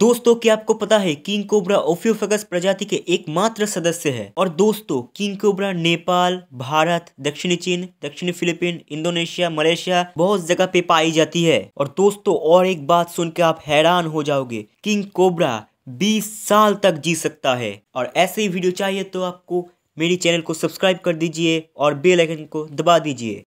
दोस्तों क्या आपको पता है किंग कोबरा ओफियोफेगस प्रजाति के एकमात्र सदस्य है और दोस्तों किंग कोबरा नेपाल भारत दक्षिणी चीन दक्षिणी फिलीपीन इंडोनेशिया मलेशिया बहुत जगह पे पाई जाती है और दोस्तों और एक बात सुनकर आप हैरान हो जाओगे किंग कोबरा 20 साल तक जी सकता है और ऐसे ही वीडियो चाहिए तो आपको मेरी चैनल को सब्सक्राइब कर दीजिए और बेलाइकन को दबा दीजिए